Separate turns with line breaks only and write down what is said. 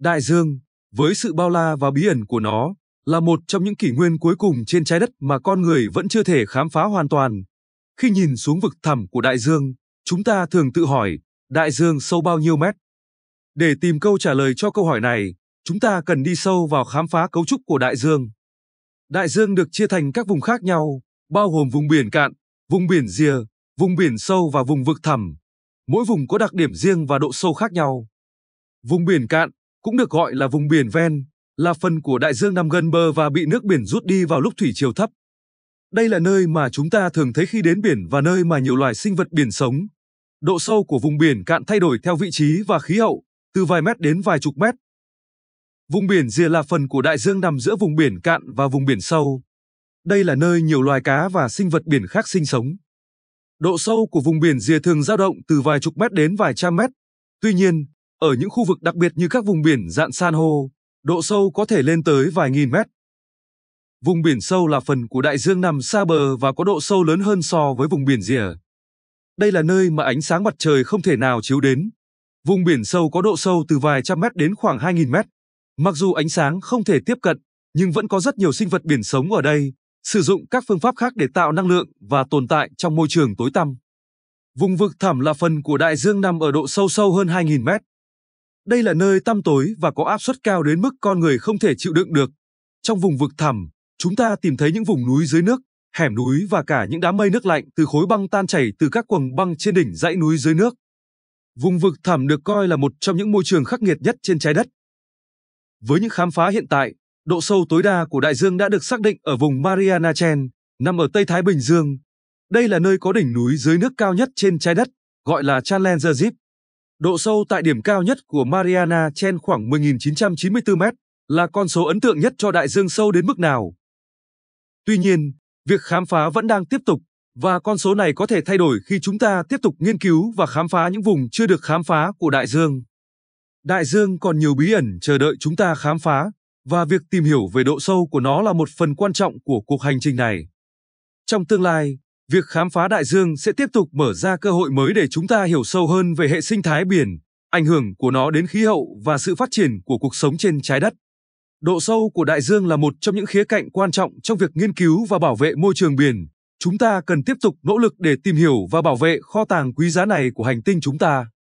Đại dương, với sự bao la và bí ẩn của nó, là một trong những kỷ nguyên cuối cùng trên trái đất mà con người vẫn chưa thể khám phá hoàn toàn. Khi nhìn xuống vực thẳm của đại dương, chúng ta thường tự hỏi, đại dương sâu bao nhiêu mét? Để tìm câu trả lời cho câu hỏi này, chúng ta cần đi sâu vào khám phá cấu trúc của đại dương. Đại dương được chia thành các vùng khác nhau, bao gồm vùng biển cạn, vùng biển rìa, vùng biển sâu và vùng vực thẳm. Mỗi vùng có đặc điểm riêng và độ sâu khác nhau. Vùng biển cạn cũng được gọi là vùng biển ven, là phần của đại dương nằm gần bờ và bị nước biển rút đi vào lúc thủy triều thấp. Đây là nơi mà chúng ta thường thấy khi đến biển và nơi mà nhiều loài sinh vật biển sống. Độ sâu của vùng biển cạn thay đổi theo vị trí và khí hậu, từ vài mét đến vài chục mét. Vùng biển rìa là phần của đại dương nằm giữa vùng biển cạn và vùng biển sâu. Đây là nơi nhiều loài cá và sinh vật biển khác sinh sống. Độ sâu của vùng biển rìa thường dao động từ vài chục mét đến vài trăm mét. Tuy nhiên, ở những khu vực đặc biệt như các vùng biển dạn san hô, độ sâu có thể lên tới vài nghìn mét. Vùng biển sâu là phần của đại dương nằm xa bờ và có độ sâu lớn hơn so với vùng biển rìa. Đây là nơi mà ánh sáng mặt trời không thể nào chiếu đến. Vùng biển sâu có độ sâu từ vài trăm mét đến khoảng 2.000 mét. Mặc dù ánh sáng không thể tiếp cận, nhưng vẫn có rất nhiều sinh vật biển sống ở đây, sử dụng các phương pháp khác để tạo năng lượng và tồn tại trong môi trường tối tăm. Vùng vực thẳm là phần của đại dương nằm ở độ sâu sâu hơn 2.000 mét. Đây là nơi tăm tối và có áp suất cao đến mức con người không thể chịu đựng được. Trong vùng vực thẳm, chúng ta tìm thấy những vùng núi dưới nước, hẻm núi và cả những đám mây nước lạnh từ khối băng tan chảy từ các quầng băng trên đỉnh dãy núi dưới nước. Vùng vực thẳm được coi là một trong những môi trường khắc nghiệt nhất trên trái đất. Với những khám phá hiện tại, độ sâu tối đa của đại dương đã được xác định ở vùng Mariana Trench, nằm ở Tây Thái Bình Dương. Đây là nơi có đỉnh núi dưới nước cao nhất trên trái đất, gọi là Challenger Deep. Độ sâu tại điểm cao nhất của Mariana Trench khoảng 10.994 mét là con số ấn tượng nhất cho đại dương sâu đến mức nào. Tuy nhiên, việc khám phá vẫn đang tiếp tục và con số này có thể thay đổi khi chúng ta tiếp tục nghiên cứu và khám phá những vùng chưa được khám phá của đại dương. Đại dương còn nhiều bí ẩn chờ đợi chúng ta khám phá và việc tìm hiểu về độ sâu của nó là một phần quan trọng của cuộc hành trình này. Trong tương lai, Việc khám phá đại dương sẽ tiếp tục mở ra cơ hội mới để chúng ta hiểu sâu hơn về hệ sinh thái biển, ảnh hưởng của nó đến khí hậu và sự phát triển của cuộc sống trên trái đất. Độ sâu của đại dương là một trong những khía cạnh quan trọng trong việc nghiên cứu và bảo vệ môi trường biển. Chúng ta cần tiếp tục nỗ lực để tìm hiểu và bảo vệ kho tàng quý giá này của hành tinh chúng ta.